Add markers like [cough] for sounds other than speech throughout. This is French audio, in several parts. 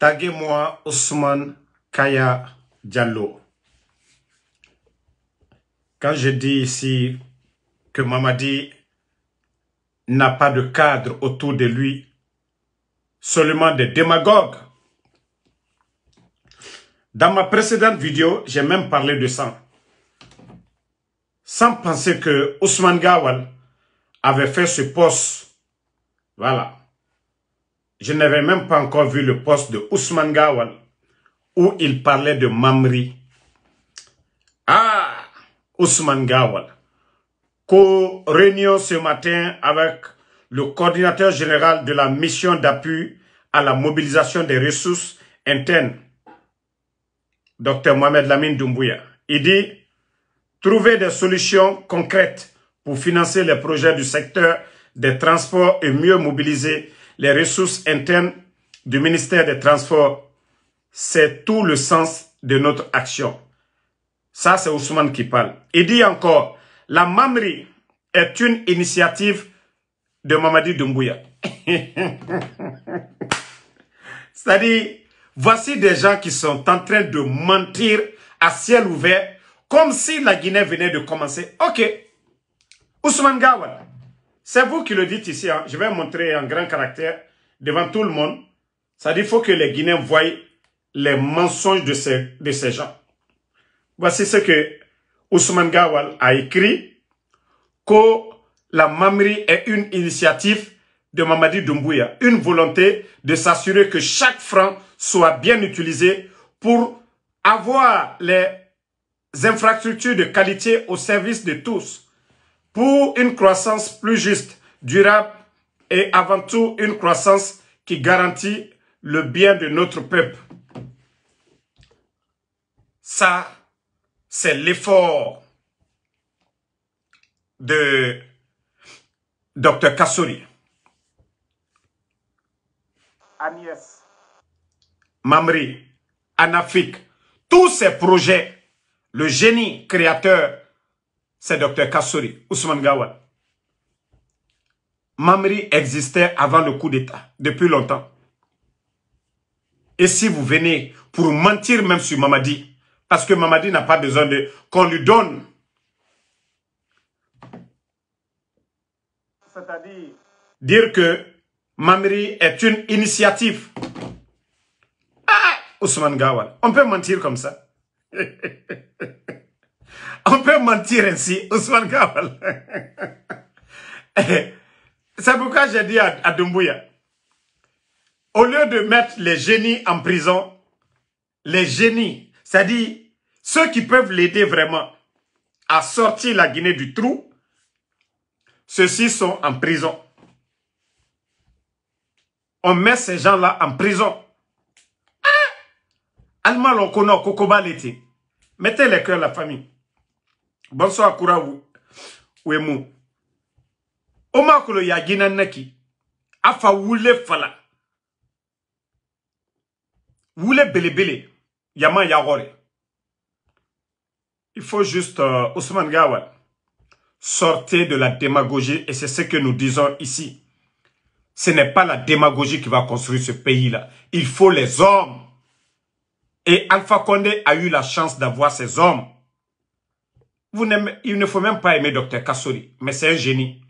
Taguez-moi Ousmane Kaya Diallo. Quand je dis ici que Mamadi n'a pas de cadre autour de lui, seulement des démagogues. Dans ma précédente vidéo, j'ai même parlé de ça. Sans penser que Ousmane Gawal avait fait ce poste. Voilà je n'avais même pas encore vu le poste de Ousmane Gawal où il parlait de Mamri. Ah, Ousmane Gawal, co-réunion ce matin avec le coordinateur général de la mission d'appui à la mobilisation des ressources internes, Dr Mohamed Lamine Doumbouya. Il dit, trouver des solutions concrètes pour financer les projets du secteur des transports et mieux mobiliser les ressources internes du ministère des Transports. C'est tout le sens de notre action. Ça, c'est Ousmane qui parle. Il dit encore, la Mamri est une initiative de Mamadi Doumbouya. [laughs] C'est-à-dire, voici des gens qui sont en train de mentir à ciel ouvert, comme si la Guinée venait de commencer. Ok, Ousmane Gawala, c'est vous qui le dites ici. Hein. Je vais montrer en grand caractère devant tout le monde. Ça dit faut que les Guinéens voient les mensonges de ces, de ces gens. Voici ce que Ousmane Gawal a écrit. Que la Mamri est une initiative de Mamadi Doumbouya. Une volonté de s'assurer que chaque franc soit bien utilisé pour avoir les infrastructures de qualité au service de tous pour une croissance plus juste, durable et avant tout une croissance qui garantit le bien de notre peuple. Ça, c'est l'effort de Dr Kassouri. Agnès. Mamri, Anafik, tous ces projets, le génie créateur c'est Dr Kassori, Ousmane Gawad. Mamri existait avant le coup d'État, depuis longtemps. Et si vous venez pour mentir même sur Mamadi, parce que Mamadi n'a pas besoin de qu'on lui donne, c'est-à-dire dire que Mamri est une initiative. Ah, Ousmane Gawal, on peut mentir comme ça. [laughs] On peut mentir ainsi, Ousmane Gabal. [laughs] C'est pourquoi j'ai dit à, à au lieu de mettre les génies en prison, les génies, c'est-à-dire ceux qui peuvent l'aider vraiment à sortir la Guinée du trou, ceux-ci sont en prison. On met ces gens-là en prison. Ah! Alma Lokono, Mettez les cœurs la famille. Bonsoir wemu naki afa wule wule yama il faut juste euh, Ousmane Gawal sortez de la démagogie et c'est ce que nous disons ici ce n'est pas la démagogie qui va construire ce pays-là. Il faut les hommes. Et Alpha Condé a eu la chance d'avoir ces hommes il ne faut même pas aimer Dr Kassori, mais c'est un génie.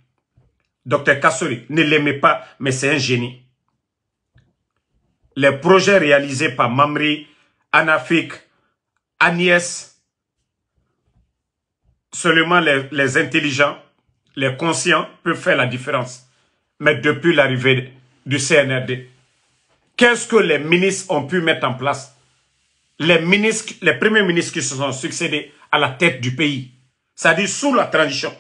Dr Kassori, ne l'aimez pas, mais c'est un génie. Les projets réalisés par Mamri, Anafik, Agnès, seulement les, les intelligents, les conscients peuvent faire la différence. Mais depuis l'arrivée du CNRD, qu'est-ce que les ministres ont pu mettre en place les ministres, les premiers ministres qui se sont succédés à la tête du pays. C'est-à-dire sous la transition.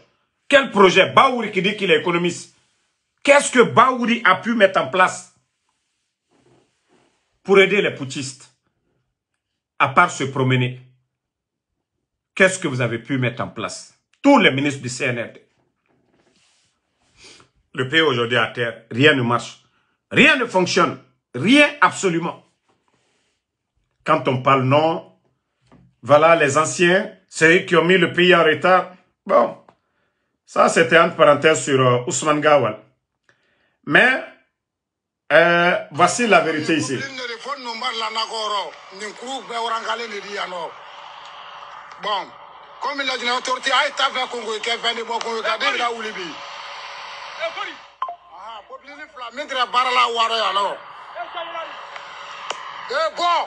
Quel projet Baouri qui dit qu'il est économiste. Qu'est-ce que Baouri a pu mettre en place pour aider les poutistes à part se promener Qu'est-ce que vous avez pu mettre en place Tous les ministres du CNRD. Le pays aujourd'hui à terre, rien ne marche. Rien ne fonctionne. Rien absolument. Quand on parle non, voilà les anciens, c'est eux qui ont mis le pays en retard. Bon, ça c'était entre parenthèses sur euh, Ousmane Gawal. Mais euh, voici la vérité ici. Bon, comme il a dit, l'autorité a été fait Congo, qui a fait des bons Congo, qui a fait des bons Congo. Ah, pour le flammer, il y a un bar là, il y a un bar. Eh, bon!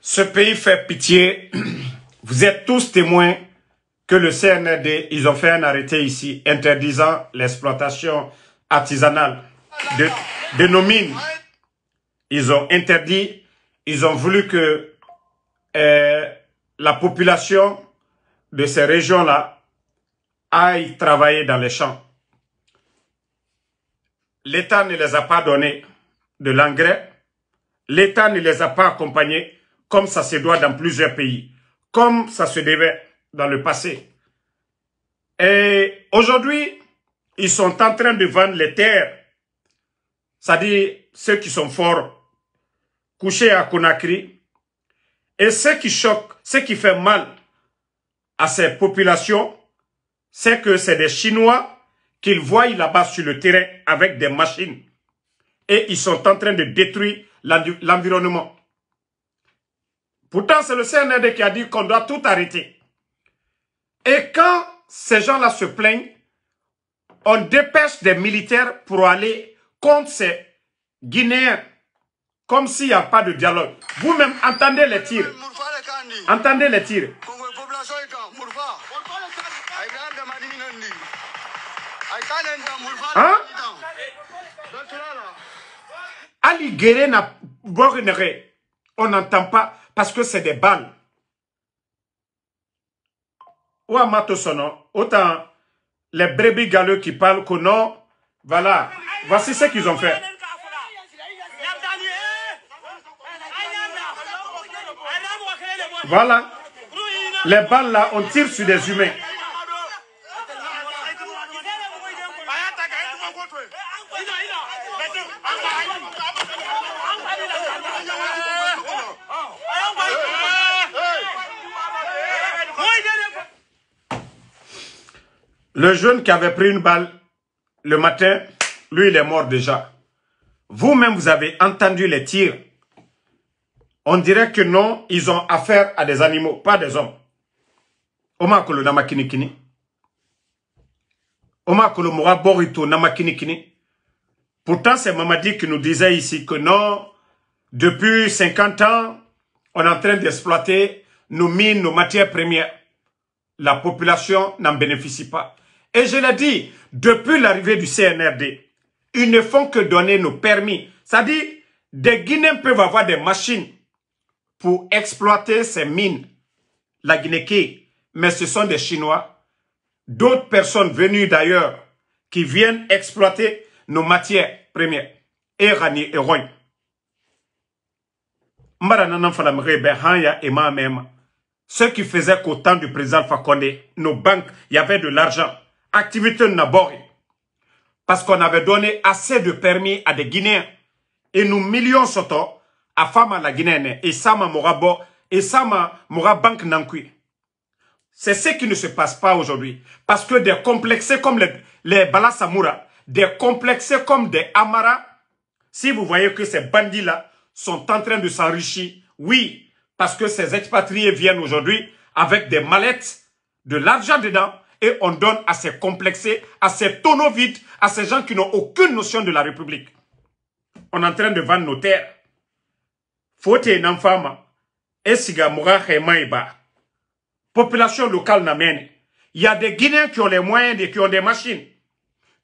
Ce pays fait pitié. Vous êtes tous témoins que le CNRD, ils ont fait un arrêté ici interdisant l'exploitation artisanale de, de nos mines. Ils ont interdit, ils ont voulu que euh, la population de ces régions-là aille travailler dans les champs. L'État ne les a pas donné de l'engrais. L'État ne les a pas accompagnés comme ça se doit dans plusieurs pays, comme ça se devait dans le passé. Et aujourd'hui, ils sont en train de vendre les terres. C'est-à-dire, ceux qui sont forts couché à Conakry. Et ce qui choque, ce qui fait mal à ces populations, c'est que c'est des Chinois qu'ils voient là-bas sur le terrain avec des machines. Et ils sont en train de détruire l'environnement. Pourtant, c'est le CNRD qui a dit qu'on doit tout arrêter. Et quand ces gens-là se plaignent, on dépêche des militaires pour aller contre ces Guinéens comme s'il n'y a pas de dialogue. Vous-même, entendez les tirs. Entendez les tirs. Hein? Ali n'a On n'entend pas parce que c'est des balles. Ou à autant les brebis galeux qui parlent qu'on Voilà. Voici ce qu'ils ont fait. Voilà. Les balles là, on tire sur des humains. Le jeune qui avait pris une balle le matin, lui, il est mort déjà. Vous-même, vous avez entendu les tirs on dirait que non, ils ont affaire à des animaux, pas des hommes. kini, Pourtant, c'est Mamadi qui nous disait ici que non, depuis 50 ans, on est en train d'exploiter nos mines, nos matières premières. La population n'en bénéficie pas. Et je l'ai dit, depuis l'arrivée du CNRD, ils ne font que donner nos permis. C'est-à-dire, des Guinéens peuvent avoir des machines pour exploiter ces mines, la Guinée, mais ce sont des Chinois, d'autres personnes venues d'ailleurs qui viennent exploiter nos matières premières. Et Rani et même Ce qui faisait qu'au temps du président Fakonde, nos banques, il y avait de l'argent. Activité Nabori. Parce qu'on avait donné assez de permis à des Guinéens. Et nous millions afama la Guinée et morabo nankui c'est ce qui ne se passe pas aujourd'hui parce que des complexés comme les les Balasamura des complexés comme des Amara si vous voyez que ces bandits là sont en train de s'enrichir oui parce que ces expatriés viennent aujourd'hui avec des mallettes de l'argent dedans et on donne à ces complexés, à ces tonneaux vides, à ces gens qui n'ont aucune notion de la République. On est en train de vendre nos terres fote il fama esiga maïba. population locale n'amène il y a des guinéens qui ont les moyens et qui ont des machines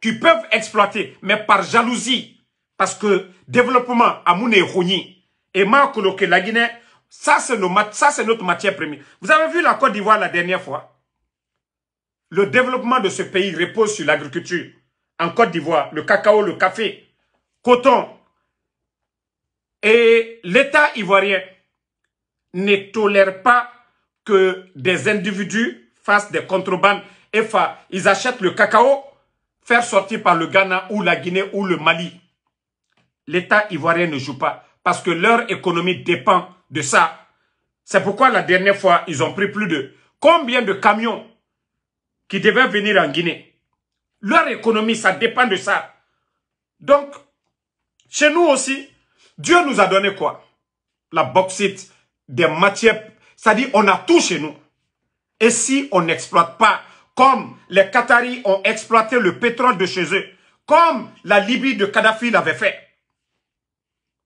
qui peuvent exploiter mais par jalousie parce que développement amune Rougny. et ma que la Guinée ça c'est ça c'est notre matière première vous avez vu la Côte d'Ivoire la dernière fois le développement de ce pays repose sur l'agriculture en Côte d'Ivoire le cacao le café coton et l'État ivoirien ne tolère pas que des individus fassent des contrebandes et ils achètent le cacao, faire sortir par le Ghana ou la Guinée ou le Mali. L'État ivoirien ne joue pas parce que leur économie dépend de ça. C'est pourquoi la dernière fois, ils ont pris plus de combien de camions qui devaient venir en Guinée. Leur économie, ça dépend de ça. Donc, chez nous aussi, Dieu nous a donné quoi La bauxite, des matières, c'est-à-dire on a tout chez nous. Et si on n'exploite pas, comme les Qataris ont exploité le pétrole de chez eux, comme la Libye de Kadhafi l'avait fait.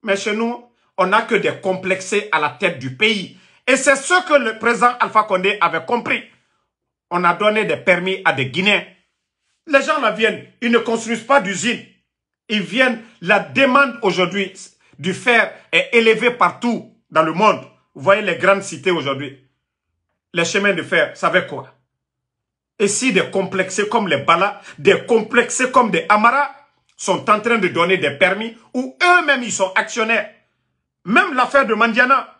Mais chez nous, on n'a que des complexés à la tête du pays. Et c'est ce que le président Alpha Condé avait compris. On a donné des permis à des Guinéens. Les gens là viennent, ils ne construisent pas d'usine. Ils viennent, la demande aujourd'hui, du fer est élevé partout dans le monde. Vous voyez les grandes cités aujourd'hui. Les chemins de fer, ça veut quoi Et si des complexés comme les Bala, des complexés comme des Amara sont en train de donner des permis où eux-mêmes ils sont actionnaires. Même l'affaire de Mandiana,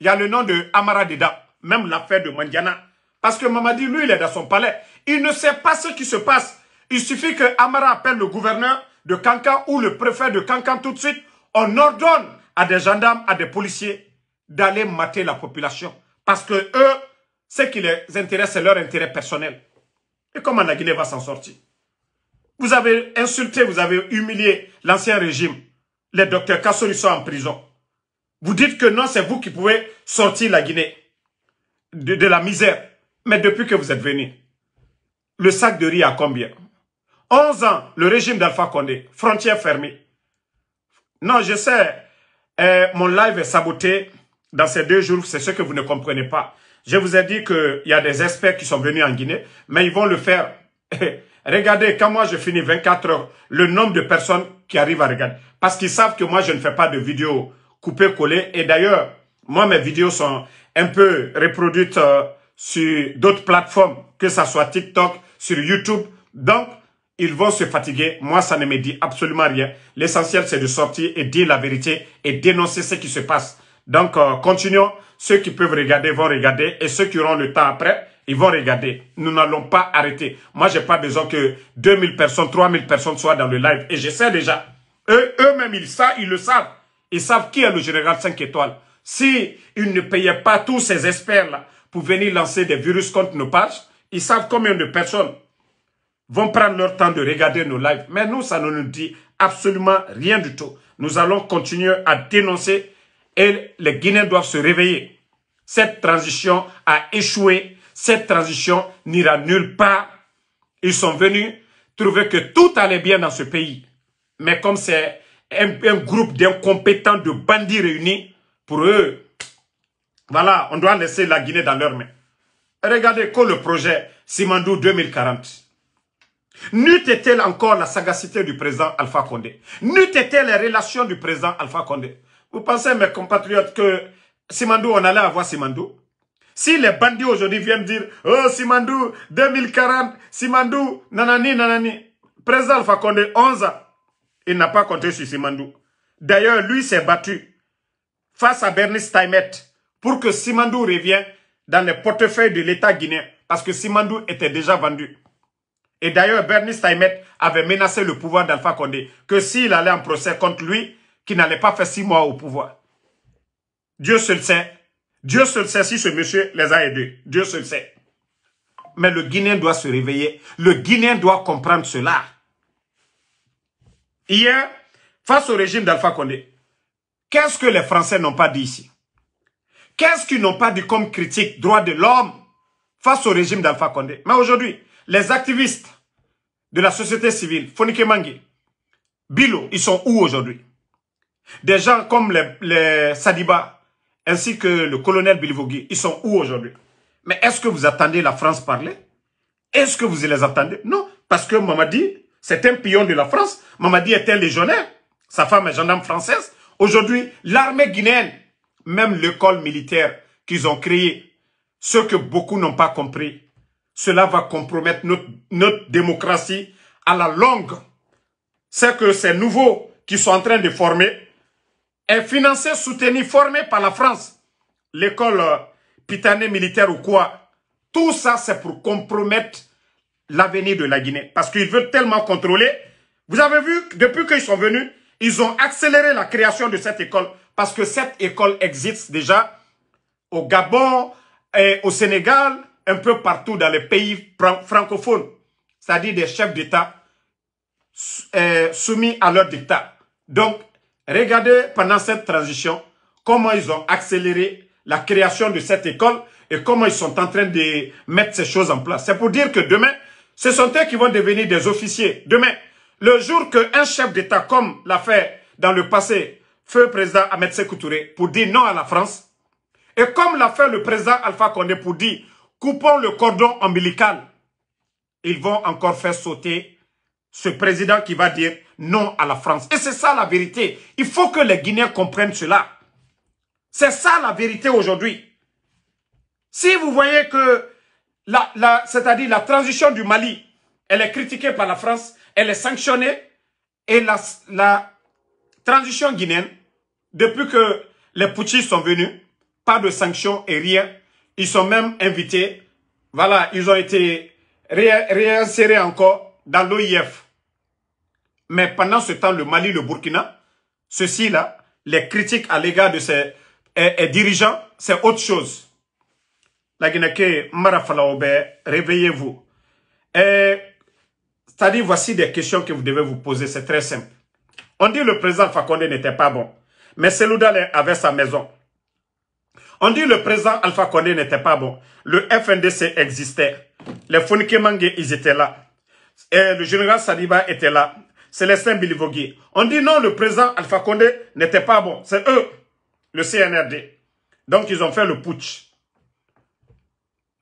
il y a le nom de Amara dedans. Même l'affaire de Mandiana. Parce que Mamadi, lui, il est dans son palais. Il ne sait pas ce qui se passe. Il suffit que Amara appelle le gouverneur de Cancan ou le préfet de Kankan tout de suite on ordonne à des gendarmes, à des policiers d'aller mater la population. Parce que eux, ce qui les intéresse, c'est leur intérêt personnel. Et comment la Guinée va s'en sortir Vous avez insulté, vous avez humilié l'ancien régime. Les docteurs Kassori sont en prison. Vous dites que non, c'est vous qui pouvez sortir la Guinée de, la misère. Mais depuis que vous êtes venus, le sac de riz à combien 11 ans, le régime d'Alpha Condé, Frontière fermée. Non, je sais. Euh, mon live est saboté dans ces deux jours. C'est ce que vous ne comprenez pas. Je vous ai dit qu'il y a des experts qui sont venus en Guinée, mais ils vont le faire. [laughs] Regardez, quand moi je finis 24 heures, le nombre de personnes qui arrivent à regarder. Parce qu'ils savent que moi je ne fais pas de vidéos coupées-collées. Et d'ailleurs, moi mes vidéos sont un peu reproduites euh, sur d'autres plateformes, que ce soit TikTok, sur YouTube. Donc, ils vont se fatiguer. Moi, ça ne me dit absolument rien. L'essentiel, c'est de sortir et dire la vérité et dénoncer ce qui se passe. Donc, euh, continuons. Ceux qui peuvent regarder vont regarder et ceux qui auront le temps après, ils vont regarder. Nous n'allons pas arrêter. Moi, j'ai pas besoin que 2000 personnes, 3000 personnes soient dans le live. Et je sais déjà. Eux-mêmes, ils, savent, ils le savent. Ils savent qui est le général 5 étoiles. Si ils ne payaient pas tous ces experts-là pour venir lancer des virus contre nos pages, ils savent combien de personnes vont prendre leur temps de regarder nos lives. Mais nous, ça ne nous dit absolument rien du tout. Nous allons continuer à dénoncer et les Guinéens doivent se réveiller. Cette transition a échoué. Cette transition n'ira nulle part. Ils sont venus trouver que tout allait bien dans ce pays. Mais comme c'est un, groupe d'incompétents, de bandits réunis, pour eux, voilà, on doit laisser la Guinée dans leurs mains. Regardez quoi le projet Simandou 2040. N'eût elle encore la sagacité du président Alpha Condé. N'eût elle les relations du président Alpha Condé. Vous pensez, mes compatriotes, que Simandou, on allait avoir Simandou Si les bandits aujourd'hui viennent dire « Oh, Simandou, 2040, Simandou, nanani, nanani ». Président Alpha Condé, 11 ans, il n'a pas compté sur Simandou. D'ailleurs, lui s'est battu face à Bernice Taimet pour que Simandou revienne dans le portefeuille de l'État guinéen parce que Simandou était déjà vendu. Et d'ailleurs, Bernie Steinmetz avait menacé le pouvoir d'Alpha Condé que s'il allait en procès contre lui, qu'il n'allait pas faire six mois au pouvoir. Dieu seul sait. Dieu seul sait si ce monsieur les a aidés. Dieu seul sait. Mais le Guinéen doit se réveiller. Le Guinéen doit comprendre cela. Hier, face au régime d'Alpha Condé, qu'est-ce que les Français n'ont pas dit ici Qu'est-ce qu'ils n'ont pas dit comme critique droit de l'homme face au régime d'Alpha Condé Mais aujourd'hui, les activistes de la société civile, Fonike Mange, Bilo, ils sont où aujourd'hui Des gens comme les, Sadiba, ainsi que le colonel Bilivogui, ils sont où aujourd'hui Mais est-ce que vous attendez la France parler Est-ce que vous les attendez Non, parce que Mamadi, c'est un pion de la France. Mamadi est un légionnaire. Sa femme est gendarme française. Aujourd'hui, l'armée guinéenne, même l'école militaire qu'ils ont créée, ce que beaucoup n'ont pas compris, cela va compromettre notre, démocratie à la longue. C'est que ces nouveaux qui sont en train de former est financé, soutenu, formé par la France. L'école euh, pitanée militaire ou quoi. Tout ça, c'est pour compromettre l'avenir de la Guinée. Parce qu'ils veulent tellement contrôler. Vous avez vu, depuis qu'ils sont venus, ils ont accéléré la création de cette école. Parce que cette école existe déjà au Gabon, et au Sénégal, un peu partout dans les pays francophones, c'est-à-dire des chefs d'État euh, soumis à leur dictat. Donc, regardez pendant cette transition comment ils ont accéléré la création de cette école et comment ils sont en train de mettre ces choses en place. C'est pour dire que demain, ce sont eux qui vont devenir des officiers. Demain, le jour qu'un chef d'État, comme l'a fait dans le passé, feu président Ahmed Sekou pour dire non à la France, et comme l'a fait le président Alpha Condé pour dire coupons le cordon ombilical. Ils vont encore faire sauter ce président qui va dire non à la France. Et c'est ça la vérité. Il faut que les Guinéens comprennent cela. C'est ça la vérité aujourd'hui. Si vous voyez que, la, la c'est-à-dire la transition du Mali, elle est critiquée par la France, elle est sanctionnée, et la, la transition guinéenne, depuis que les putschistes sont venus, pas de sanctions et rien, ils sont même invités. Voilà, ils ont été réinsérés encore dans l'OIF. Mais pendant ce temps, le Mali, le Burkina, ceci-là, les critiques à l'égard de ces eh, eh, dirigeants, c'est autre chose. La Guinée, réveillez-vous. Eh, c'est-à-dire, voici des questions que vous devez vous poser, c'est très simple. On dit que le président Fakonde n'était pas bon, mais Seloudal avait sa maison. On dit le président Alpha Condé n'était pas bon. Le FNDC existait. Les Foniké ils étaient là. Et le général Saliba était là. Célestin Bilivogui. On dit non, le président Alpha Condé n'était pas bon. C'est eux, le CNRD. Donc, ils ont fait le putsch.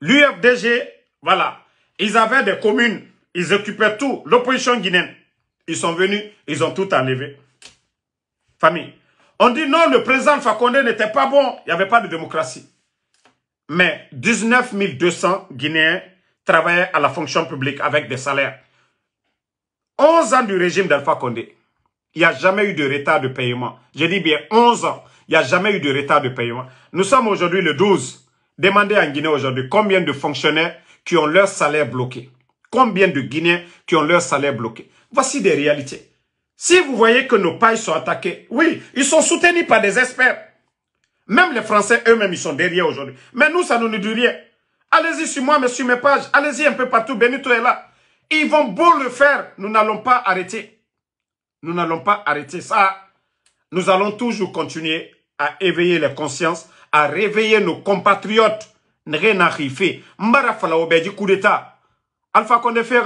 L'UFDG, voilà. Ils avaient des communes. Ils occupaient tout. L'opposition guinéenne. Ils sont venus. Ils ont tout enlevé. Famille. On dit non, le président Fakonde n'était pas bon, il n'y avait pas de démocratie. Mais 19 200 Guinéens travaillaient à la fonction publique avec des salaires. 11 ans du régime d'Alpha Condé, il n'y a jamais eu de retard de paiement. Je dis bien 11 ans, il n'y a jamais eu de retard de paiement. Nous sommes aujourd'hui le 12. Demandez en Guinée aujourd'hui combien de fonctionnaires qui ont leur salaire bloqué. Combien de Guinéens qui ont leur salaire bloqué. Voici des réalités. Si vous voyez que nos pailles sont attaquées, oui, ils sont soutenus par des experts. Même les Français eux-mêmes, ils sont derrière aujourd'hui. Mais nous, ça ne nous dit rien. Allez-y sur moi, mais sur mes pages. Allez-y un peu partout. Benito est là. Ils vont beau le faire. Nous n'allons pas arrêter. Nous n'allons pas arrêter ça. Nous allons toujours continuer à éveiller les consciences, à réveiller nos compatriotes. Rien à Mbara coup d'état. Alpha Condé fait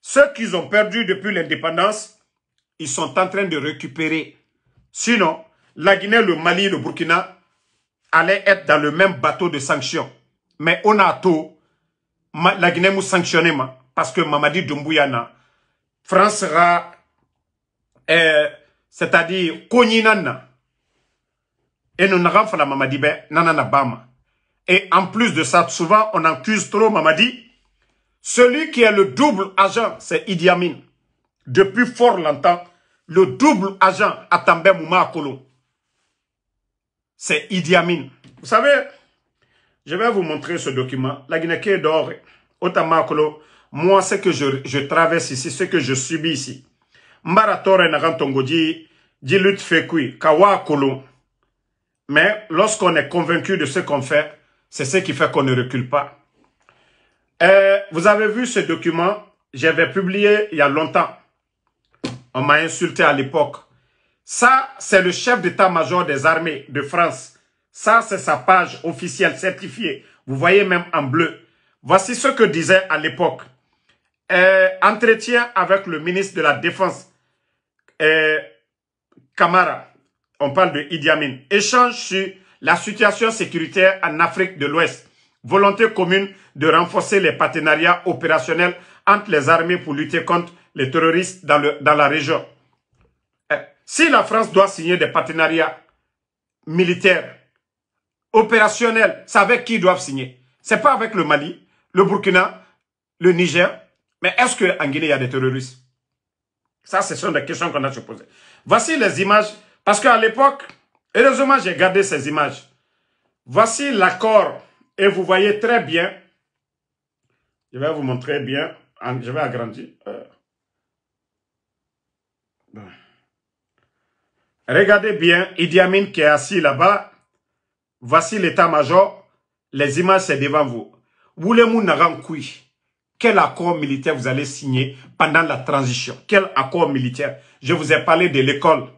ceux qu'ils ont perdu depuis l'indépendance, ils sont en train de récupérer. Sinon, la Guinée, le Mali, le Burkina allaient être dans le même bateau de sanctions. Mais on a tout, la Guinée nous sanctionné parce que Mamadi Doumbouya France sera, euh, c'est-à-dire, Et nous n'avons pas la Mamadi, ben, nanana bama. Et en plus de ça, souvent, on accuse trop Mamadi celui qui est le double agent, c'est Idi Amin. Depuis fort longtemps, le double agent à Mouma Moumakolo. C'est Idi Amin. Vous savez, je vais vous montrer ce document. La Guinée qui est moi, ce que je, traverse ici, ce que je subis ici. Mbaratore Nagantongoji, Dilut Fekui, Kawa Mais lorsqu'on est convaincu de ce qu'on fait, c'est ce qui fait qu'on ne recule pas. Euh, vous avez vu ce document, j'avais publié il y a longtemps. On m'a insulté à l'époque. Ça, c'est le chef d'état-major des armées de France. Ça, c'est sa page officielle certifiée. Vous voyez même en bleu. Voici ce que disait à l'époque. Euh, entretien avec le ministre de la Défense, euh, Camara. On parle de Idi Amin. Échange sur la situation sécuritaire en Afrique de l'Ouest. Volonté commune de renforcer les partenariats opérationnels entre les armées pour lutter contre les terroristes dans, la région. Eh, si la France doit signer des partenariats militaires, opérationnels, c'est avec qui ils doivent signer Ce n'est pas avec le Mali, le Burkina, le Niger. Mais est-ce qu'en Guinée, il y a des terroristes Ça, ce sont des questions qu'on a se poser. Voici les images. Parce qu'à l'époque, heureusement, j'ai gardé ces images. Voici l'accord et vous voyez très bien, je vais vous montrer bien, je vais agrandir. Euh. Regardez bien Idi Amin qui est assis là-bas. Voici l'état-major. Les images, c'est devant vous. Voulez-vous Quel accord militaire vous allez signer pendant la transition Quel accord militaire Je vous ai parlé de l'école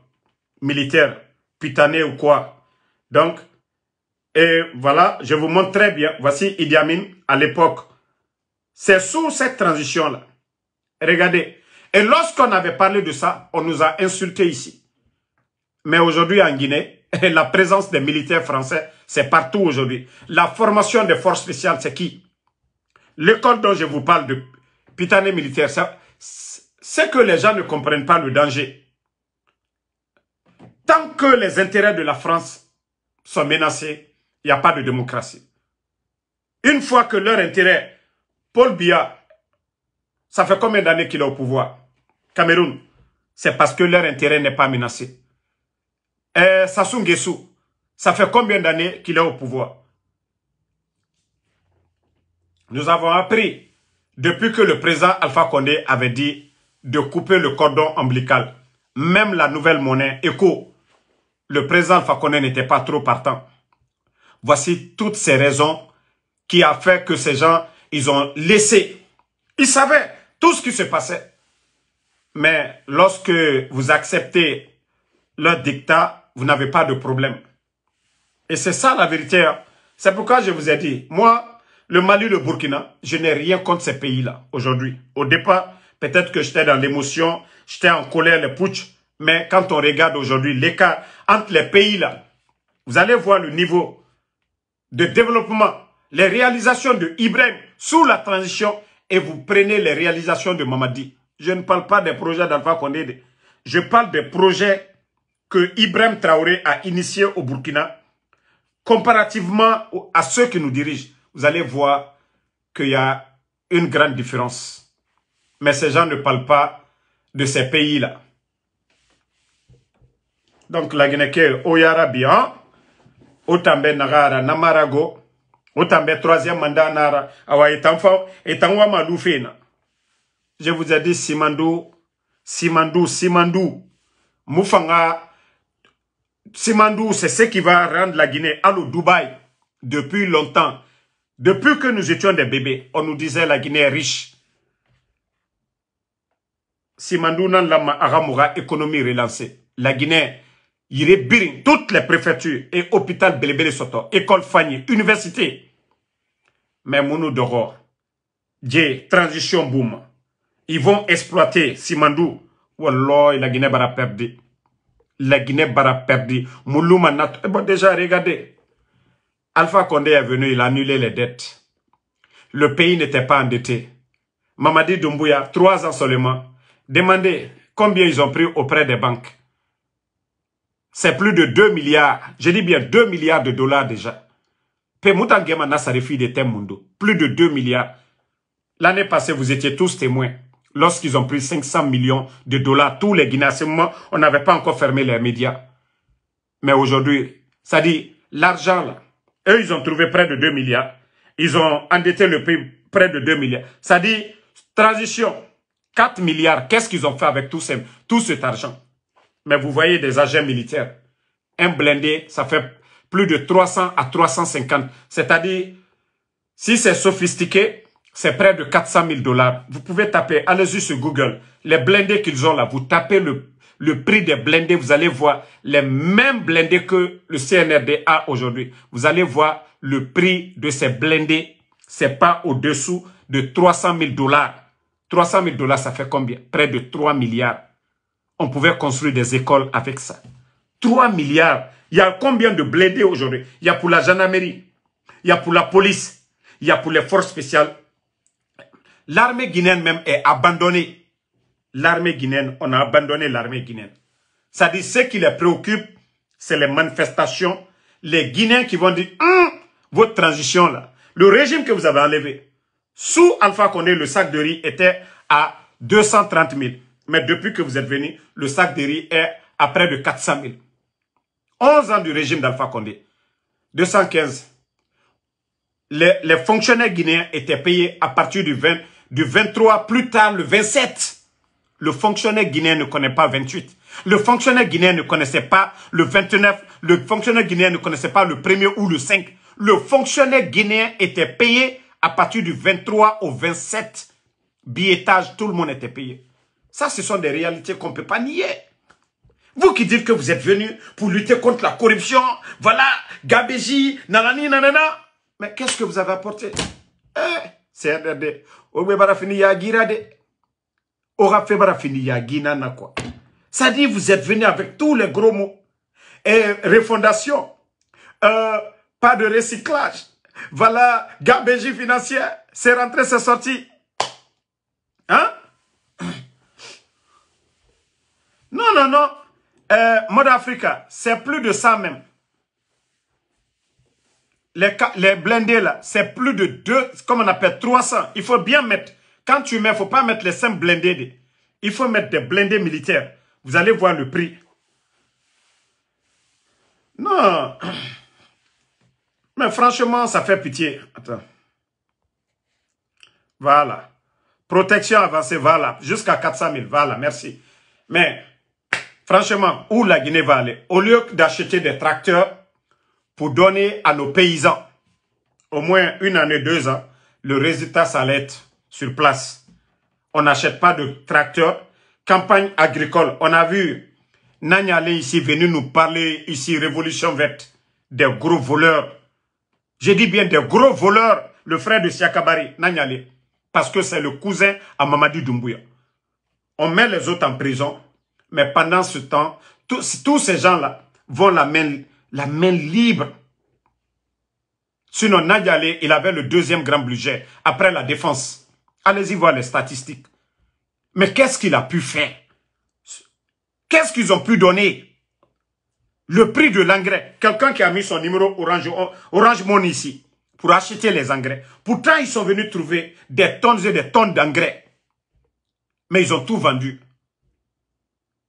militaire putanée ou quoi. Donc, et voilà, je vous montre très bien. Voici Idi Amin à l'époque. C'est sous cette transition-là. Regardez. Et lorsqu'on avait parlé de ça, on nous a insultés ici. Mais aujourd'hui, en Guinée, [laughs] la présence des militaires français, c'est partout aujourd'hui. La formation des forces spéciales, c'est qui L'école dont je vous parle de pitané militaire, c'est que les gens ne comprennent pas le danger. Tant que les intérêts de la France sont menacés, il n'y a pas de démocratie. Une fois que leur intérêt, Paul Biya, ça fait combien d'années qu'il est au pouvoir Cameroun, c'est parce que leur intérêt n'est pas menacé. Sassou Nguessou, ça fait combien d'années qu'il est au pouvoir Nous avons appris, depuis que le président Alpha Condé avait dit de couper le cordon ombilical, même la nouvelle monnaie, écho, le président Alpha Condé n'était pas trop partant. Voici toutes ces raisons qui a fait que ces gens, ils ont laissé. Ils savaient tout ce qui se passait. Mais lorsque vous acceptez leur dictat, vous n'avez pas de problème. Et c'est ça la vérité. Hein. C'est pourquoi je vous ai dit, moi, le Mali, le Burkina, je n'ai rien contre ces pays-là aujourd'hui. Au départ, peut-être que j'étais dans l'émotion, j'étais en colère, les putsch. Mais quand on regarde aujourd'hui l'écart entre les pays-là, vous allez voir le niveau de développement, les réalisations de Ibrahim sous la transition et vous prenez les réalisations de Mamadi. Je ne parle pas des projets d'Alpha Condé. Je parle des projets que Ibrahim Traoré a initiés au Burkina. Comparativement à ceux qui nous dirigent, vous allez voir qu'il y a une grande différence. Mais ces gens ne parlent pas de ces pays-là. Donc la Guinée, Oyarabi, hein? otambe nagara namarago otambe troisième mandat nara awa etanfa etangwa je vous ai dit simandou simandou simandou mufanga simandou c'est ce qui va rendre la Guinée à Dubaï depuis longtemps depuis que nous étions des bébés on nous disait la Guinée est riche Simandou nan la agamura économie relancée la Guinée il est Biring, toutes les préfectures et hôpitaux Belebele Soto, école Fanny, université. Mais Mounou Doror, transition boom. Ils vont exploiter Simandou. Wallah, la Guinée bara perdu. La Guinée bara perdu. Moulouma manat. Eh bon, déjà, regardez. Alpha Condé est venu, il a annulé les dettes. Le pays n'était pas endetté. Mamadi Doumbouya, trois ans seulement, demandez combien ils ont pris auprès des banques. C'est plus de 2 milliards. Je dis bien 2 milliards de dollars déjà. Plus de 2 milliards. L'année passée, vous étiez tous témoins. Lorsqu'ils ont pris 500 millions de dollars, tous les Guinéens, à moment, on n'avait pas encore fermé les médias. Mais aujourd'hui, ça dit, l'argent là, eux, ils ont trouvé près de 2 milliards. Ils ont endetté le pays près de 2 milliards. Ça dit, transition, 4 milliards. Qu'est-ce qu'ils ont fait avec tout cet argent mais vous voyez des agents militaires. Un blindé, ça fait plus de 300 à 350. C'est-à-dire, si c'est sophistiqué, c'est près de 400 000 dollars. Vous pouvez taper, allez-y sur Google, les blindés qu'ils ont là, vous tapez le, prix des blindés, vous allez voir les mêmes blindés que le CNRD a aujourd'hui. Vous allez voir le prix de ces blindés, c'est pas au-dessous de 300 000 dollars. 300 000 dollars, ça fait combien Près de 3 milliards on pouvait construire des écoles avec ça. 3 milliards. Il y a combien de blédés aujourd'hui Il y a pour la gendarmerie, il y a pour la police, il y a pour les forces spéciales. L'armée guinéenne même est abandonnée. L'armée guinéenne, on a abandonné l'armée guinéenne. Ça dit, ce qui les préoccupe, c'est les manifestations. Les Guinéens qui vont dire, hein, votre transition là, le régime que vous avez enlevé, sous Alpha Condé, le sac de riz était à 230 000. Mais depuis que vous êtes venu, le sac de riz est à près de 400 000. 11 ans du régime d'Alpha Condé. 215. Les, fonctionnaires guinéens étaient payés à partir du, 20, du 23, plus tard le 27. Le fonctionnaire guinéen ne connaît pas 28. Le fonctionnaire guinéen ne connaissait pas le 29. Le fonctionnaire guinéen ne connaissait pas le 1er ou le 5. Le fonctionnaire guinéen était payé à partir du 23 au 27. Billetage, tout le monde était payé. Ça, ce sont des réalités qu'on ne peut pas nier. Vous qui dites que vous êtes venus pour lutter contre la corruption, voilà, Gabéji, nanani, nanana. Mais qu'est-ce que vous avez apporté Eh, CRD, Yagirade, Barafini Yaginana, quoi. Ça dit, vous êtes venu avec tous les gros mots. Et refondation, euh, pas de recyclage. Voilà, Gabéji financière, c'est rentré, c'est sorti. Hein non, non, non. Euh, mode Africa, c'est plus de ça même. Les, les blindés là, c'est plus de 2, comme on appelle 300. Il faut bien mettre. Quand tu mets, il ne faut pas mettre les 5 blindés. Il faut mettre des blindés militaires. Vous allez voir le prix. Non. [clears throat] Mais franchement, ça fait pitié. Attends. Voilà. Protection avancée, voilà. Jusqu'à 400 000, voilà, merci. Mais Franchement, où la Guinée va aller Au lieu d'acheter des tracteurs pour donner à nos paysans, au moins une année, deux ans, le résultat être sur place. On n'achète pas de tracteurs. Campagne agricole, on a vu Nanyale ici venu nous parler ici, Révolution Verte, des gros voleurs. J'ai dit bien des gros voleurs, le frère de Siakabari, Nanyale, parce que c'est le cousin à Mamadou Doumbouya. On met les autres en prison mais pendant ce temps, tous, tous ces gens-là vont la main, la main libre. Sinon, aller. il avait le deuxième grand budget après la défense. Allez-y voir les statistiques. Mais qu'est-ce qu'il a pu faire Qu'est-ce qu'ils ont pu donner Le prix de l'engrais. Quelqu'un qui a mis son numéro Orange, Orange Money ici pour acheter les engrais. Pourtant, ils sont venus trouver des tonnes et des tonnes d'engrais. Mais ils ont tout vendu.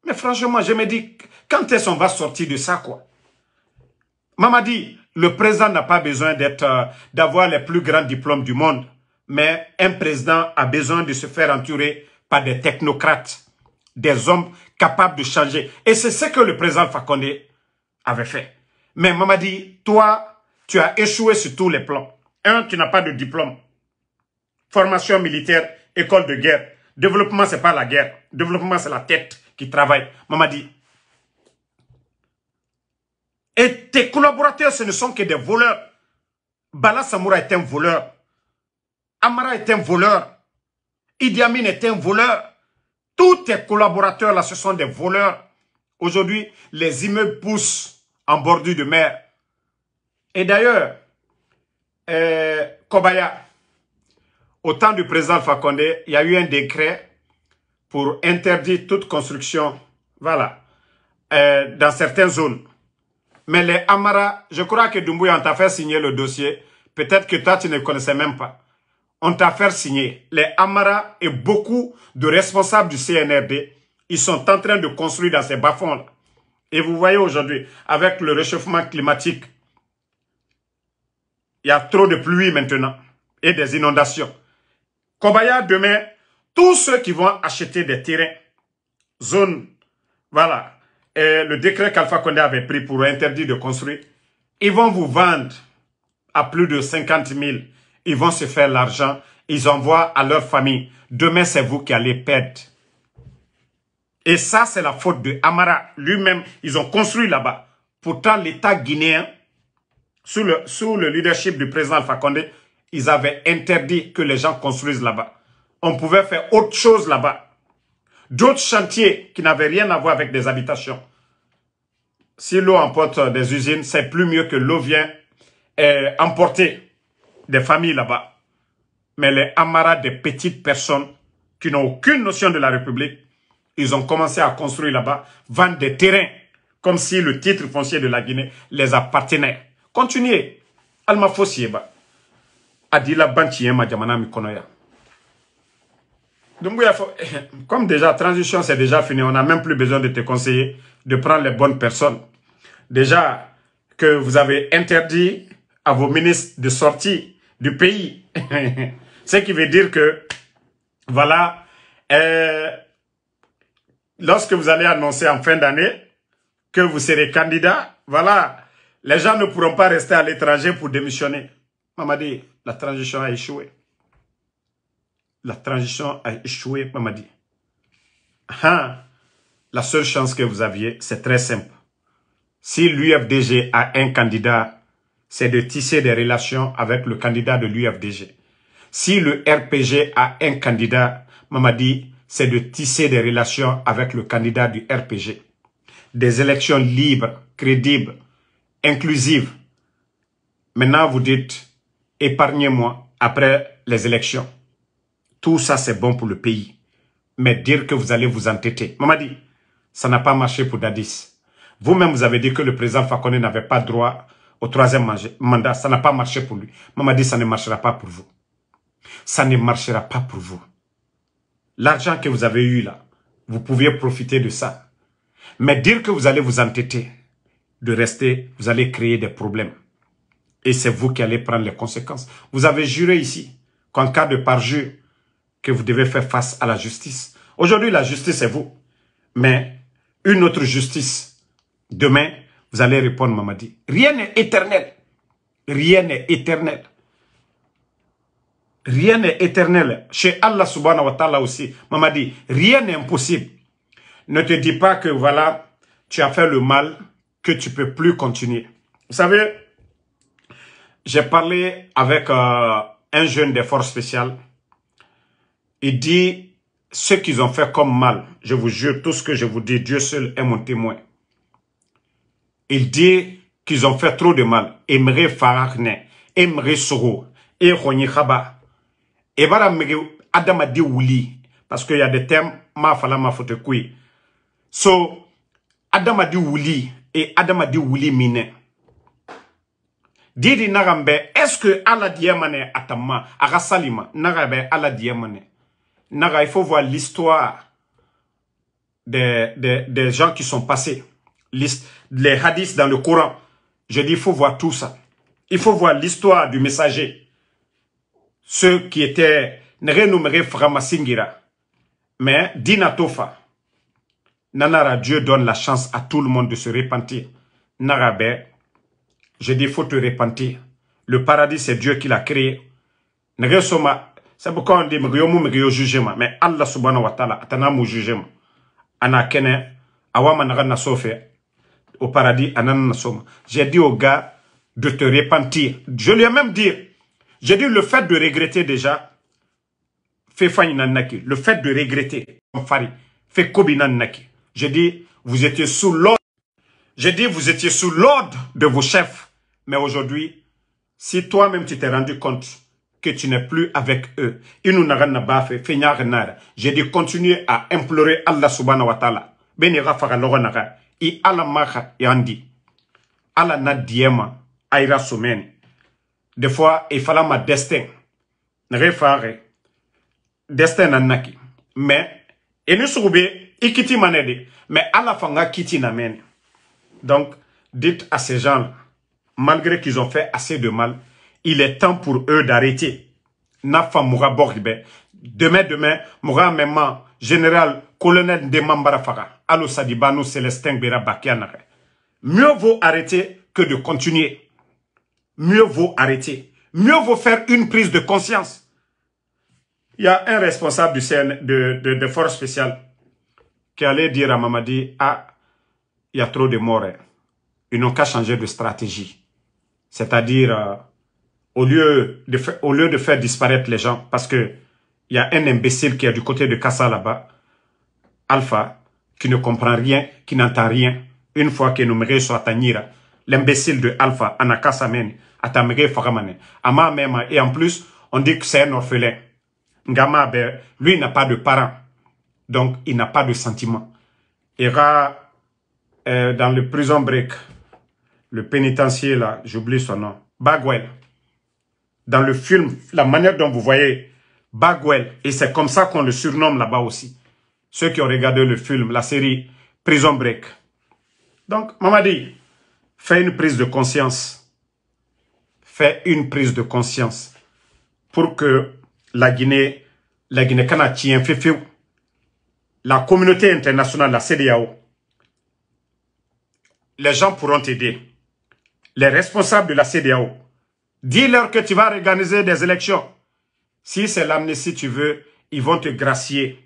Mais franchement, je me dis, quand est-ce qu'on va sortir de ça, quoi dit, le président n'a pas besoin d'être, euh, d'avoir les plus grands diplômes du monde. Mais un président a besoin de se faire entourer par des technocrates, des hommes capables de changer. Et c'est ce que le président Fakonde avait fait. Mais dit, toi, tu as échoué sur tous les plans. Un, tu n'as pas de diplôme. Formation militaire, école de guerre. Développement, c'est pas la guerre. Développement, c'est la tête qui travaillent. dit. Et tes collaborateurs, ce ne sont que des voleurs. Bala Samoura est un voleur. Amara est un voleur. Idi Amin est un voleur. Tous tes collaborateurs là, ce sont des voleurs. Aujourd'hui, les immeubles poussent en bordure de mer. Et d'ailleurs, euh, Kobaya, au temps du président Fakonde, il y a eu un décret pour interdire toute construction, voilà, euh, dans certaines zones. Mais les Amara, je crois que Doumbouya, on t'a fait signer le dossier. Peut-être que toi, tu ne connaissais même pas. On t'a fait signer. Les Amara et beaucoup de responsables du CNRD, ils sont en train de construire dans ces bas-fonds-là. Et vous voyez aujourd'hui, avec le réchauffement climatique, il y a trop de pluie maintenant et des inondations. Kobaya, demain, tous ceux qui vont acheter des terrains, zones, voilà, et le décret qu'Alpha Condé avait pris pour interdire de construire, ils vont vous vendre à plus de 50 000. Ils vont se faire l'argent. Ils envoient à leur famille. Demain, c'est vous qui allez perdre. Et ça, c'est la faute de Amara lui-même. Ils ont construit là-bas. Pourtant, l'État guinéen, sous le, sous le leadership du président Alpha Condé, ils avaient interdit que les gens construisent là-bas on pouvait faire autre chose là-bas. D'autres chantiers qui n'avaient rien à voir avec des habitations. Si l'eau emporte des usines, c'est plus mieux que l'eau vient euh, emporter des familles là-bas. Mais les Amara, des petites personnes qui n'ont aucune notion de la République, ils ont commencé à construire là-bas, vendre des terrains, comme si le titre foncier de la Guinée les appartenait. Continuez. Alma Fossieba. Adila Bantien Jamana Mikonoya oui, [coughs] comme déjà, transition, c'est déjà fini. On n'a même plus besoin de te conseiller de prendre les bonnes personnes. Déjà que vous avez interdit à vos ministres de sortir du pays. [laughs] Ce qui veut dire que, voilà, euh, lorsque vous allez annoncer en fin d'année que vous serez candidat, voilà, les gens ne pourront pas rester à l'étranger pour démissionner. dit, la transition a échoué la transition a échoué, Mamadi. Ah, hein? la seule chance que vous aviez, c'est très simple. Si l'UFDG a un candidat, c'est de tisser des relations avec le candidat de l'UFDG. Si le RPG a un candidat, Mamadi, c'est de tisser des relations avec le candidat du RPG. Des élections libres, crédibles, inclusives. Maintenant, vous dites, épargnez-moi après les élections. Tout ça, c'est bon pour le pays. Mais dire que vous allez vous entêter. Mamadi, ça n'a pas marché pour Dadis. Vous-même, vous avez dit que le président Fakone n'avait pas droit au troisième mandat. Ça n'a pas marché pour lui. Mamadi, ça ne marchera pas pour vous. Ça ne marchera pas pour vous. L'argent que vous avez eu là, vous pouviez profiter de ça. Mais dire que vous allez vous entêter, de rester, vous allez créer des problèmes. Et c'est vous qui allez prendre les conséquences. Vous avez juré ici qu'en cas de parjure, que vous devez faire face à la justice. Aujourd'hui, la justice, est vous. Mais une autre justice, demain, vous allez répondre, Mamadi. Rien n'est éternel. Rien n'est éternel. Rien n'est éternel. Chez Allah subhanahu wa ta'ala aussi, Mamadi, rien n'est impossible. Ne te dis pas que voilà, tu as fait le mal, que tu peux plus continuer. Vous savez, j'ai parlé avec euh, un jeune des forces spéciales il dit, ce qu'ils ont fait comme mal, je vous jure, tout ce que je vous dis, Dieu seul est mon témoin. Il dit qu'ils ont fait trop de mal. Emre Farahne, Emre Soro, Eroni Khaba. Et voilà, a dit Wuli, parce qu'il y a des termes, ma fala ma kui. So, Adama dit Wuli, et a dit Wuli Mine. Didi Narambe, est-ce que Allah diamane atama, arasalima, Narambe Allah Diyamane il faut voir l'histoire des, gens qui sont passés. Les hadiths dans le Coran. Je dis, il faut voir tout ça. Il faut voir l'histoire du messager. Ceux qui étaient renommés Framasingira. Mais Dina Tofa. Nanara, Dieu donne la chance à tout le monde de se repentir. Narabe, je dis, il faut te repentir. Le paradis, c'est Dieu qui l'a créé. Nresoma, c'est pourquoi on dit, que je suis Mais Allah subhanahu wa ta'ala, atana mou Ana kene, awa au paradis, na J'ai dit au gars de te repentir. Je lui ai même dit, j'ai dit le fait de regretter déjà, fait Le fait de regretter, fait kobi J'ai dit, vous étiez sous l'ordre. J'ai dit, vous étiez sous l'ordre de vos chefs. Mais aujourd'hui, si toi-même tu t'es rendu compte que tu n'es plus avec eux. J'ai dû continuer à implorer Allah subhanahu wa ta'ala. Benira faga logonaga. I Allah maha yandi. Allah na diema. Aira soumen. Des fois, il fallait ma destin. Refare. Destin nanaki. Mais, et nous soubé, i manede. Mais Allah fanga kiti namen. Donc, dites à ces gens malgré qu'ils ont fait assez de mal, il est temps pour eux d'arrêter. Demain, demain, Moura général, colonel de Mambarafara, Allo Sadibano, Célestin Bera Mieux vaut arrêter que de continuer. Mieux vaut arrêter. Mieux vaut faire une prise de conscience. Il y a un responsable du de, de force spéciale qui allait dire à Mamadi, ah, il y a trop de morts. Hein. Ils n'ont qu'à changer de stratégie. C'est-à-dire, euh, au lieu de, au lieu de faire disparaître les gens, parce que il y a un imbécile qui est du côté de Kassa là-bas, Alpha, qui ne comprend rien, qui n'entend rien, une fois que nous sur Tanira, l'imbécile de Alpha, Anakasa Atamere Faramane, Ama Mema, et en plus, on dit que c'est un orphelin. Ngama, lui n'a pas de parents, donc il n'a pas de sentiments. Ira euh, dans le prison break, le pénitencier là, j'oublie son nom, Bagwell dans le film, la manière dont vous voyez Bagwell, et c'est comme ça qu'on le surnomme là-bas aussi. Ceux qui ont regardé le film, la série Prison Break. Donc, Mamadi, fais une prise de conscience. Fais une prise de conscience pour que la Guinée, la Guinée canadienne, la communauté internationale, la CDAO, les gens pourront aider. Les responsables de la CDAO, Dis-leur que tu vas organiser des élections. Si c'est l'amnistie tu veux, ils vont te gracier.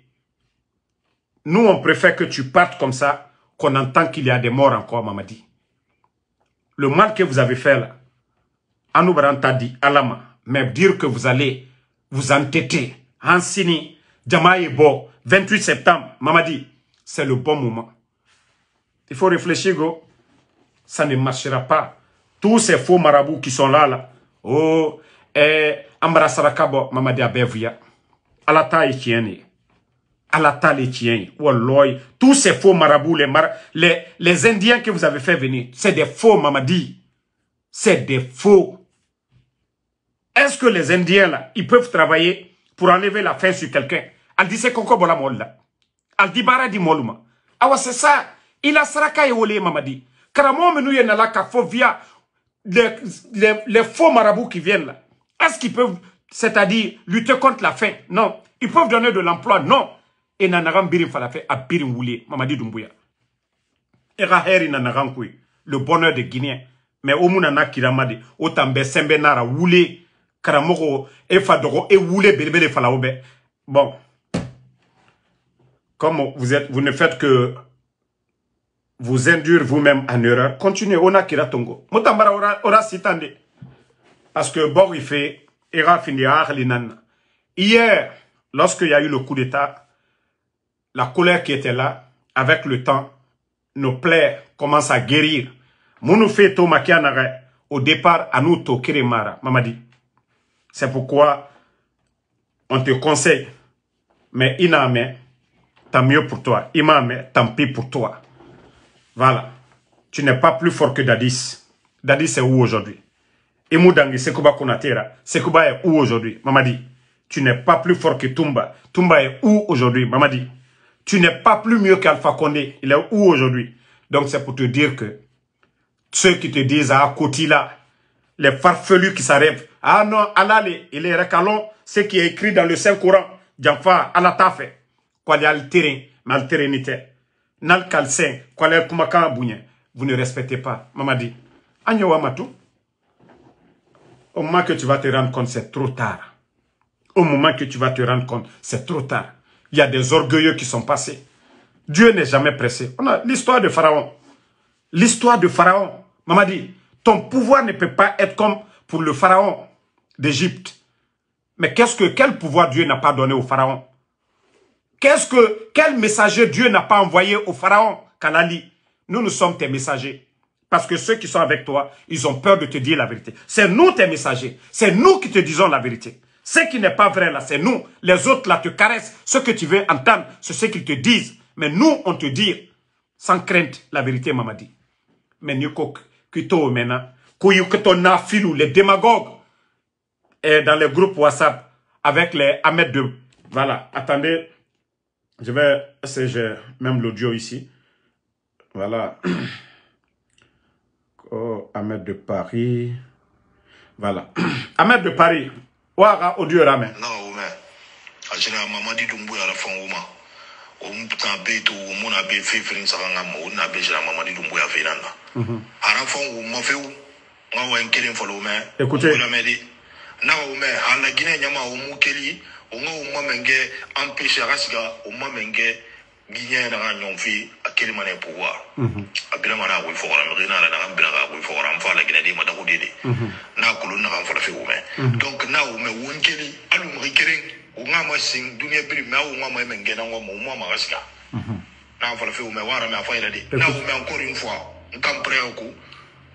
Nous, on préfère que tu partes comme ça, qu'on entend qu'il y a des morts encore, Mamadi. Le mal que vous avez fait là, Anoubran dit, Alama, mais dire que vous allez vous entêter, Hansini, Bo, 28 septembre, Mamadi, c'est le bon moment. Il faut réfléchir, gros. Ça ne marchera pas. Tous ces faux marabouts qui sont là, là, Oh, eh, an sarakabo, saraka Mamadi alata Alata et alata ta ye tous ces faux marabouts les, les, les indiens que vous avez fait venir c'est des faux mamadi c'est des faux est-ce que les indiens là ils peuvent travailler pour enlever la faim sur quelqu'un Al dit c'est bola molla. là elle dit di moluma awa ah c'est ça il a saraka et Oli, mamadi karamɔgɔ menouye nala ka via les, les, faux marabouts qui viennent là, est-ce qu'ils peuvent, c'est-à-dire, lutter contre la faim Non. Ils peuvent donner de l'emploi Non. Et nanaram birim falafé a birim woulié, Mamadi Doumbouya. Eraheri nanaram koui, le bonheur des Guinéens. Mais au mounana kiramade, au tambe sembenara nara woulié, et e fadoro e woulié belebele Bon. Comme vous êtes, vous ne faites que vous induire vous-même en erreur. Continuez, on a Kira Tongo. Motambara aura sitande. Parce que bon, il fait, ira finir Hier, lorsqu'il y a eu le coup d'État, la colère qui était là, avec le temps, nos plaies commencent à guérir. Mounoufe Tomakianare, au départ, Anuto Kiremara, Mamadi. C'est pourquoi on te conseille. Mais iname, tant mieux pour toi. Imame, tant pis pour toi. Voilà. Tu n'es pas plus fort que Dadis. Dadis est où aujourd'hui Sekouba Konatera. Sekouba est où aujourd'hui Mamadi. Tu n'es pas plus fort que Tumba. Tumba est où aujourd'hui Mamadi. Tu n'es pas plus mieux qu'Alpha Kondé. Il est où aujourd'hui Donc c'est pour te dire que ceux qui te disent à ah, côté là, les farfelus qui s'arrêtent, ah non, Alali, il est recalon. ce qui est écrit dans le Saint-Coran, Djamfa, Alatafe, quoi, il y a le terrain, mais le vous ne respectez pas Maman dit, au moment que tu vas te rendre compte c'est trop tard au moment que tu vas te rendre compte c'est trop tard il y a des orgueilleux qui sont passés Dieu n'est jamais pressé on a l'histoire de pharaon l'histoire de pharaon dit, ton pouvoir ne peut pas être comme pour le pharaon d'Égypte mais qu'est-ce que quel pouvoir Dieu n'a pas donné au pharaon quest que, quel messager Dieu n'a pas envoyé au pharaon, Kalali? Nous, nous sommes tes messagers. Parce que ceux qui sont avec toi, ils ont peur de te dire la vérité. C'est nous tes messagers. C'est nous qui te disons la vérité. Ce qui n'est pas vrai là, c'est nous. Les autres là te caressent. Ce que tu veux entendre, c'est ce qu'ils te disent. Mais nous, on te dit, sans crainte, la vérité, Mamadi. Mais nous maintenant, les démagogues, et dans les groupes WhatsApp, avec les Ahmed de... Voilà, attendez, je vais essayer, j'ai même l'audio ici. Voilà. [clears throat] Oh, Ahmed de Paris. Voilà. [clears throat] Ahmed de Paris. Ouara, audio ramen. Non, mais. Ajina, ah, maman dit que la fin ou ta be to o mona be fe fe sa nga mo na be jira mama di dumbu ya fe nanga ara fo o mo fe o nga wa en kelen fo lo me écoutez na o me hala gine nyama o mu keli onga oma menge empêche aga sika oma menge guinéen naga ɲɔn fi a kelima na ye pourquoi a binama na koyi fɔgɔra mɛ n'a la naga bina ka koyi fɔgɔra an fa la guinéden ma dako de de n'a kolon naga fɔla fi wumɛ mhm. donc n'a wumɛ won keli hali magi keren o ŋa ma sin duniɲɛ biri mɛ a wo ŋa ma mɛ ngɛna ŋa ma o ma maga sika n'a fɔla fi wumɛ wara mɛ a fa yɛrɛ de n'a wumɛ encore une fois n kan prɛya ko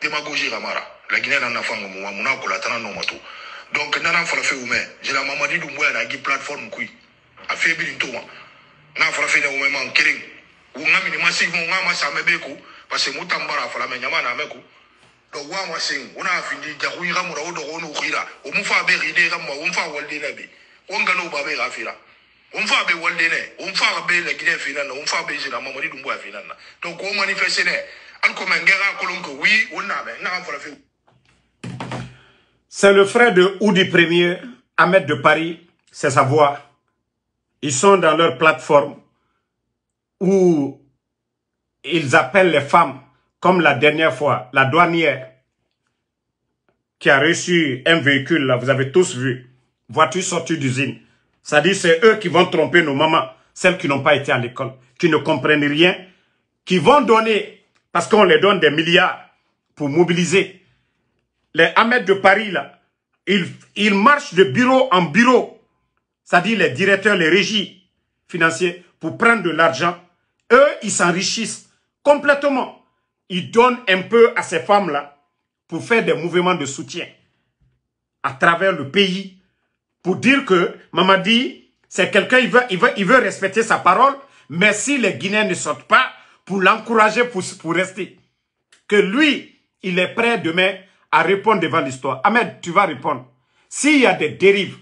démagogie ramara la guinée na nafango mu muna ko la tana no mato donc nana fara fe umé jela mamadi du mboya na gi platform kui a fe bi ntoma na fara fe na umé man kering unga mini masi mo nga ma sa mebeko parce que mutambara fara me nyama na meko donc wa ma sing una findi ja kuira mura o do ono kuira o mu fa be ride ga mo o mu fa walde na be o ngalo ba be ga fira omfa be walde ne omfa be la guinée fina na omfa be jela mamadi du mboya fina na donc o manifester ne C'est le frère de Oudi Premier, Ahmed de Paris, c'est sa voix. Ils sont dans leur plateforme où ils appellent les femmes, comme la dernière fois, la douanière qui a reçu un véhicule, là, vous avez tous vu, voiture sortie d'usine. Ça dit, c'est eux qui vont tromper nos mamans, celles qui n'ont pas été à l'école, qui ne comprennent rien, qui vont donner parce qu'on les donne des milliards pour mobiliser. Les Ahmed de Paris, là, ils, marchent de bureau en bureau. C'est-à-dire les directeurs, les régies financiers, pour prendre de l'argent. Eux, ils s'enrichissent complètement. Ils donnent un peu à ces femmes-là pour faire des mouvements de soutien à travers le pays pour dire que Mamadi, c'est quelqu'un, il il, il veut respecter sa parole, mais si les Guinéens ne sortent pas, pour l'encourager pour, rester. Que lui, il est prêt demain à répondre devant l'histoire. Ahmed, tu vas répondre. S'il y a des dérives,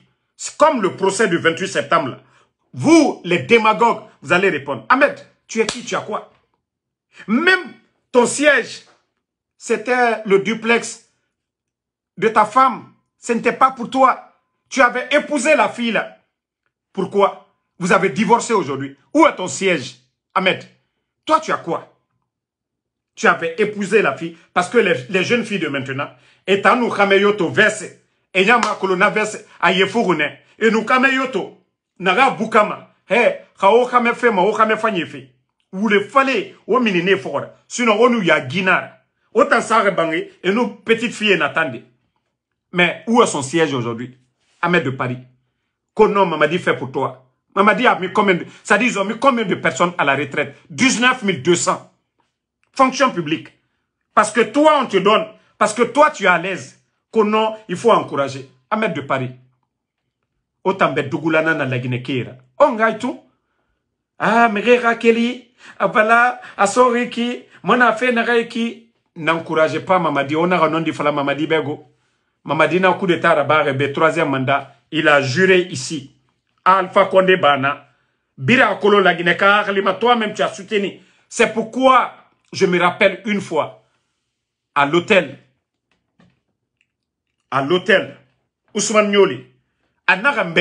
comme le procès du 28 septembre, vous, les démagogues, vous allez répondre. Ahmed, tu es qui, tu as quoi Même ton siège, c'était le duplex de ta femme. Ce n'était pas pour toi. Tu avais épousé la fille. Pourquoi Vous avez divorcé aujourd'hui. Où est ton siège, Ahmed toi, tu as quoi Tu avais épousé la fille parce que les, jeunes filles de maintenant, et nous kameyoto verse, et ma colonna verse à yefurune, et nous kameyoto, na boukama he, kao kame fe ma kame Ou le fallait au minine fort, sinon on nous y a guinard. Autant ça rebangé, et nous, petites filles n'attendez Mais où est son siège aujourd'hui Ahmed de Paris. Qu'on m'a dit fait pour toi Mamadi a mis combien de... Ça dit, ils ont mis combien de personnes à la retraite 19 200. Fonction publique. Parce que toi, on te donne. Parce que toi, tu es à l'aise. Qu'on non, il faut encourager. Ahmed de Paris. de Dougoulana dans la guinée kéra On oh, gagne tout. Ah, Merera Kelly. affaire n'a rien Naraiki. N'encouragez pas Mamadi. On a un nom de Fala Mamadi Bego. Mamadi n'a coup d'état à et le eh ben, Troisième mandat. Il a juré ici. Alpha Condé Bana, Bira Kolo Lima, toi-même tu as soutenu. C'est pourquoi je me rappelle une fois, à l'hôtel, à l'hôtel, Ousmane Nyoli, à Narambe,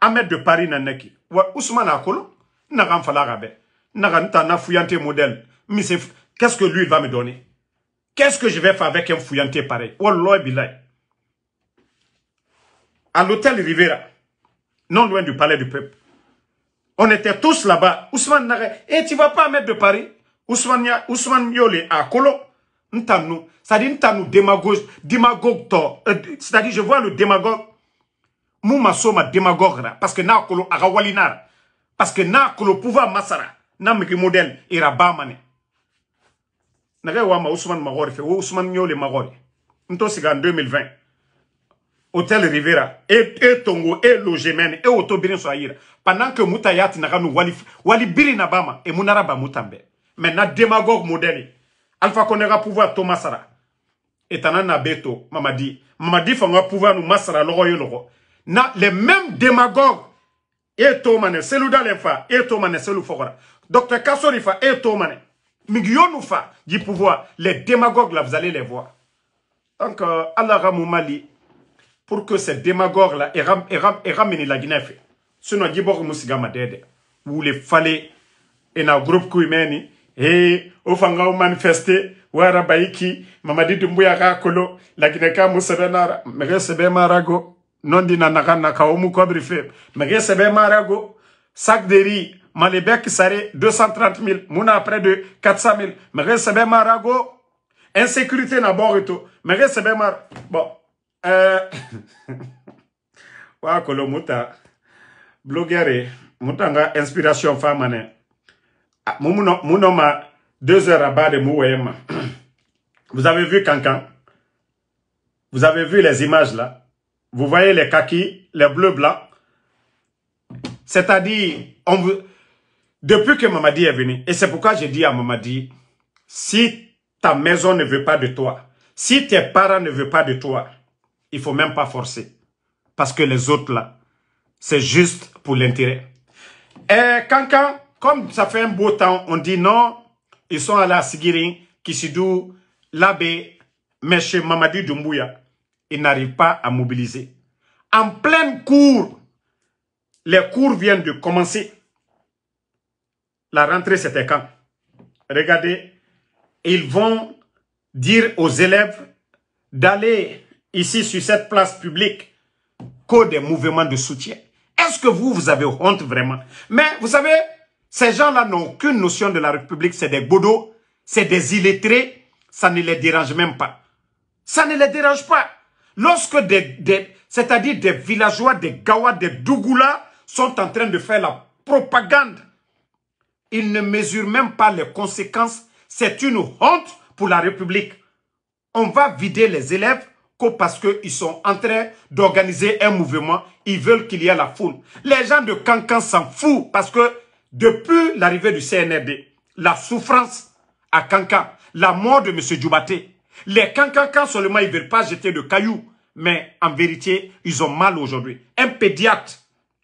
Ahmed de Paris Nanaki. Wa Ousmane Akolo, Naram Falarabe, Naranta na modèle. Mais qu'est-ce que lui va me donner Qu'est-ce que je vais faire avec un fouillanté pareil Wallah Bilay. À l'hôtel Rivera, non loin du palais du peuple. On était tous là-bas. Ousmane Nare, et eh, tu vas pas mettre de Paris. Ousmane, Ousmane Yole à Kolo. Ntamnou. C'est-à-dire, nous démagogue, démagogue, euh, c'est-à-dire, je vois le démagogue. Mouma ma démagogue, parce que na Kolo, Agawalinara. Parce que na Kolo, pouvoir masara. Na meki modèle, ira bamane. wa ma Ousmane Magore fait Ousmane Yole Magori. Nto en 2020. Hôtel Rivera, et, et Tongo, et Logemen, et Otobirin Soyir, pendant que Moutayat n'a pas wali, wali Biri Nabama, et Mounaraba Moutambe. Maintenant, démagogue modèle. Alpha Konera pouvoir Thomasara. Et Tanana Beto, Mamadi. Mamadi Fanga pouvoir nous Masara, Loro Yoloro. Na, les mêmes démagogues. Et Tomane, celui Lefa, et Tomane, celui Fogora. Docteur Kassorifa, et Tomane. Migionoufa, du pouvoir. Les démagogues, là, vous allez les voir. Donc, alara euh, Allah Mali pour que ces démagogues-là aient ramené la Guinée. Sinon, ils vont nous aider. Vous les fallait et un groupe qui et au manifester wara baiki mamadi dumbuya ka kolo guinée ka musebenara mege sebe marago nondi na nakana ka umu ko brife nous sebe marago sac de riz malebek sare 230 000 muna près de 400 000 sebe marago insécurité na borito mais. sebe marago. Euh, [coughs] wa kolo inspiration femme ah, deux heures à bas de [coughs] vous avez vu Cancan vous avez vu les images là vous voyez les kakis les bleus blancs c'est-à-dire depuis que Mamadi est venu, et c'est pourquoi j'ai dit à Mamadi, si ta maison ne veut pas de toi, si tes parents ne veulent pas de toi, il faut même pas forcer. Parce que les autres, là, c'est juste pour l'intérêt. Et quand, comme ça fait un beau temps, on dit non, ils sont allés à Sigiri, Kisidou, l'abbé, mais chez Mamadi Doumbouya, ils n'arrivent pas à mobiliser. En pleine cour les cours viennent de commencer. La rentrée, c'était quand Regardez, ils vont dire aux élèves d'aller ici sur cette place publique, qu'au des mouvements de soutien. Est-ce que vous, vous avez honte vraiment Mais vous savez, ces gens-là n'ont aucune notion de la République. C'est des bodos, c'est des illettrés. Ça ne les dérange même pas. Ça ne les dérange pas. Lorsque des, c'est-à-dire des villageois, des gawa, des dougoulas sont en train de faire la propagande, ils ne mesurent même pas les conséquences. C'est une honte pour la République. On va vider les élèves, que parce qu'ils sont en train d'organiser un mouvement, ils veulent qu'il y ait la foule. Les gens de Cancan s'en foutent parce que depuis l'arrivée du CNRD, la souffrance à Cancan, la mort de M. Djoubaté, les Cancancans seulement, ils ne veulent pas jeter de cailloux. Mais en vérité, ils ont mal aujourd'hui. Un pédiatre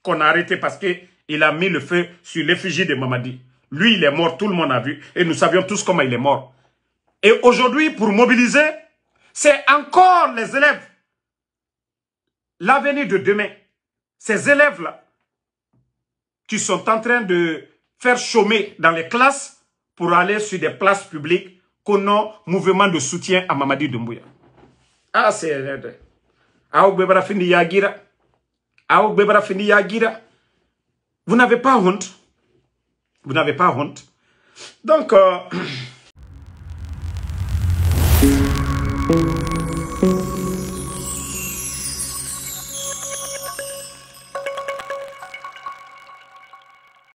qu'on a arrêté parce qu'il a mis le feu sur l'effigie de Mamadi. Lui, il est mort, tout le monde a vu. Et nous savions tous comment il est mort. Et aujourd'hui, pour mobiliser, c'est encore les élèves. L'avenir de demain, ces élèves-là, qui sont en train de faire chômer dans les classes pour aller sur des places publiques qu'on a mouvement de soutien à Mamadi Doumbouya. Ah, c'est... Yagira. Yagira. Vous n'avez pas honte. Vous n'avez pas honte. Donc, euh, [clears throat] Thank you.